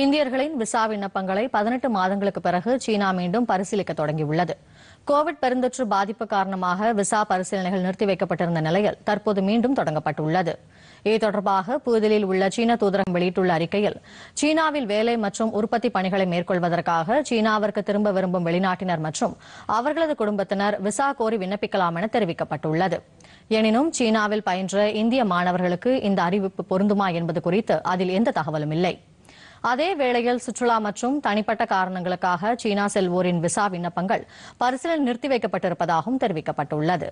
இந்தியர்களின் விசா விண்ணப்பங்களை பதினெட்டு மாதங்களுக்கு பிறகு சீனா மீண்டும் பரிசீலிக்க தொடங்கியுள்ளது கோவிட் பெருந்தொற்று பாதிப்பு காரணமாக விசா பரிசீலனைகள் நிறுத்தி வைக்கப்பட்டிருந்த நிலையில் தற்போது மீண்டும் தொடங்கப்பட்டுள்ளது இது தொடர்பாக புதுதில்லியில் உள்ள சீன தூதரகம் வெளியிட்டுள்ள அறிக்கையில் சீனாவில் வேலை மற்றும் உற்பத்தி பணிகளை மேற்கொள்வதற்காக சீனாவிற்கு திரும்ப விரும்பும் வெளிநாட்டினர் மற்றும் அவர்களது குடும்பத்தினர் விசா கோரி விண்ணப்பிக்கலாம் என தெரிவிக்கப்பட்டுள்ளது எனினும் சீனாவில் பயின்ற இந்திய மாணவர்களுக்கு இந்த அறிவிப்பு பொருந்துமா என்பது குறித்து அதில் எந்த தகவலும் இல்லை அதே வேளையில் சுற்றுலா மற்றும் தனிப்பட்ட காரணங்களுக்காக சீனா செல்வோரின் விசா விண்ணப்பங்கள் பரிசீலனை நிறுத்தி வைக்கப்பட்டிருப்பதாகவும் தெரிவிக்கப்பட்டுள்ளது